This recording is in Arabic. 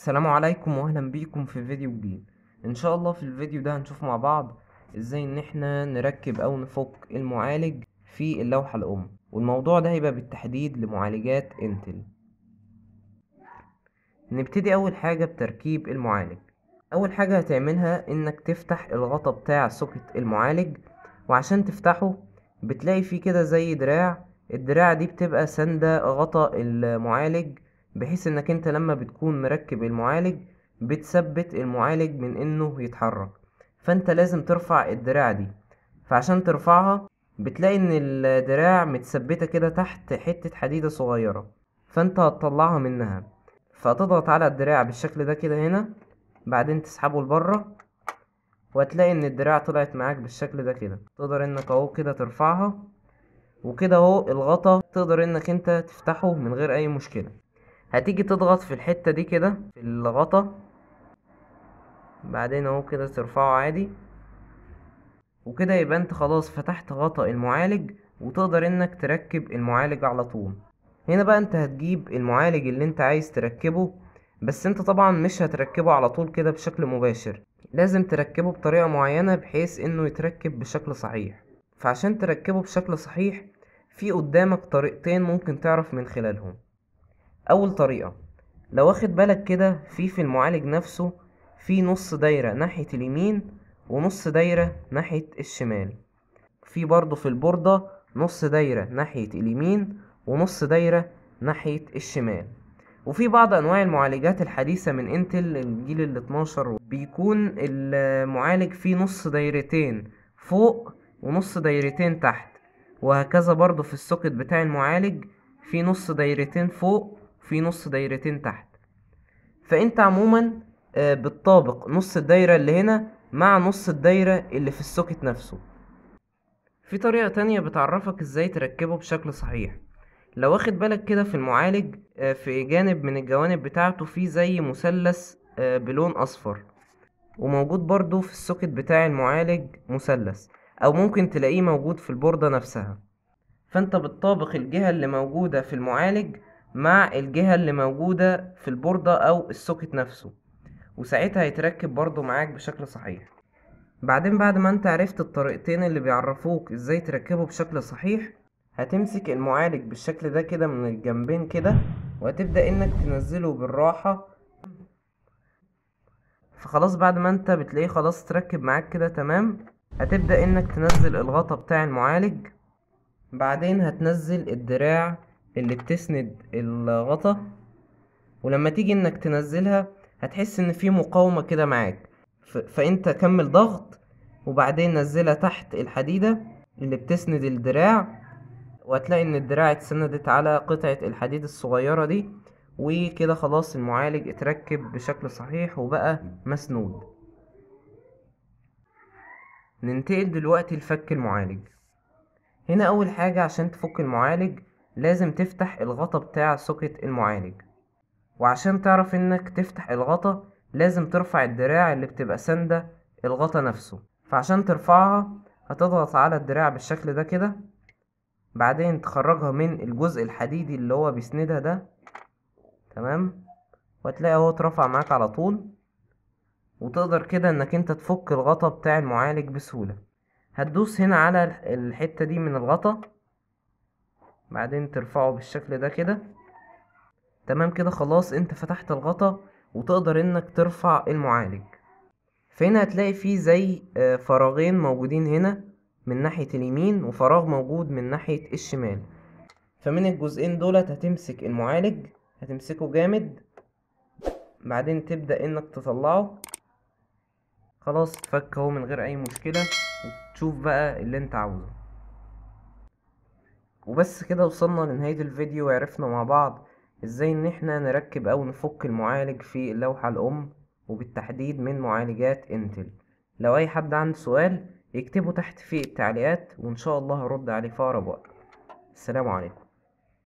السلام عليكم واهلا بيكم في فيديو جديد ان شاء الله في الفيديو ده هنشوف مع بعض ازاي ان احنا نركب او نفك المعالج في اللوحة الام والموضوع ده هيبقى بالتحديد لمعالجات انتل نبتدي اول حاجة بتركيب المعالج اول حاجة هتعملها انك تفتح الغطا بتاع سوكت المعالج وعشان تفتحه بتلاقي فيه كده زي دراع الدراع دي بتبقى ساندة غطا المعالج بحيث انك انت لما بتكون مركب المعالج بتثبت المعالج من انه يتحرك فانت لازم ترفع الدراع دي فعشان ترفعها بتلاقي ان الدراع متثبتة كده تحت حتة حديدة صغيرة فانت هتطلعها منها فتضغط على الدراع بالشكل ده كده هنا بعدين تسحبه لبره وهتلاقي ان الدراع طلعت معاك بالشكل ده كده تقدر انك اهو كده ترفعها وكده اهو الغطا تقدر انك انت تفتحه من غير اي مشكله هتيجي تضغط في الحتة دي كده في الغطا بعدين اهو كده ترفعه عادي وكده يبقى انت خلاص فتحت غطا المعالج وتقدر انك تركب المعالج على طول هنا بقى انت هتجيب المعالج اللي انت عايز تركبه بس انت طبعا مش هتركبه على طول كده بشكل مباشر لازم تركبه بطريقة معينة بحيث انه يتركب بشكل صحيح فعشان تركبه بشكل صحيح في قدامك طريقتين ممكن تعرف من خلالهم اول طريقة لو واخد بالك كده في في المعالج نفسه في نص دايرة ناحية اليمين ونص دايرة ناحية الشمال في برضه في البوردة نص دايرة ناحية اليمين ونص دايرة ناحية الشمال وفي بعض انواع المعالجات الحديثة من انتل الجيل ال 12 بيكون المعالج فيه نص دايرتين فوق ونص دايرتين تحت وهكذا برضه في السوكت بتاع المعالج في نص دايرتين فوق في نص دايرتين تحت فانت عموما آه، بتطابق نص الدايرة اللي هنا مع نص الدايرة اللي في السوكت نفسه في طريقة تانية بتعرفك ازاي تركبه بشكل صحيح لو واخد بالك كده في المعالج آه، في جانب من الجوانب بتاعته في زي مثلث آه، بلون اصفر وموجود برضو في السوكت بتاع المعالج مثلث او ممكن تلاقيه موجود في البوردة نفسها فانت بتطابق الجهة اللي موجودة في المعالج مع الجهة اللي موجودة في البوردة أو السوكت نفسه وساعتها هيتركب برضو معاك بشكل صحيح بعدين بعد ما انت عرفت الطريقتين اللي بيعرفوك ازاي تركبه بشكل صحيح هتمسك المعالج بالشكل ده كده من الجنبين كده وهتبدأ انك تنزله بالراحة فخلاص بعد ما انت بتلاقيه خلاص تركب معاك كده تمام هتبدأ انك تنزل الغطا بتاع المعالج بعدين هتنزل الدراع اللي بتسند الغطا ولما تيجي انك تنزلها هتحس ان في مقاومة كده معاك فانت كمل ضغط وبعدين نزلها تحت الحديدة اللي بتسند الدراع وهتلاقي ان الدراع اتسندت على قطعة الحديد الصغيرة دي وكده خلاص المعالج اتركب بشكل صحيح وبقى مسنود ننتقل دلوقتي لفك المعالج هنا اول حاجة عشان تفك المعالج لازم تفتح الغطا بتاع سوكت المعالج وعشان تعرف انك تفتح الغطا لازم ترفع الدراع اللي بتبقى ساندة الغطا نفسه فعشان ترفعها هتضغط على الدراع بالشكل ده كده بعدين تخرجها من الجزء الحديدي اللي هو بيسندها ده تمام وهتلاقي هو اترفع معاك على طول وتقدر كده انك انت تفك الغطا بتاع المعالج بسهولة هتدوس هنا على الحتة دي من الغطا بعدين ترفعه بالشكل ده كده تمام كده خلاص انت فتحت الغطا وتقدر انك ترفع المعالج فهنا هتلاقي فيه زي آه، فراغين موجودين هنا من ناحية اليمين وفراغ موجود من ناحية الشمال فمن الجزئين دولت هتمسك المعالج هتمسكه جامد بعدين تبدأ انك تطلعه خلاص اتفك اهو من غير اي مشكلة وتشوف بقى اللي انت عاوزه وبس كده وصلنا لنهاية الفيديو وعرفنا مع بعض ازاي ان احنا نركب او نفك المعالج في اللوحة الام وبالتحديد من معالجات انتل لو اي حد عنده سؤال يكتبه تحت في التعليقات وان شاء الله هرد عليه في اقرب وقت السلام عليكم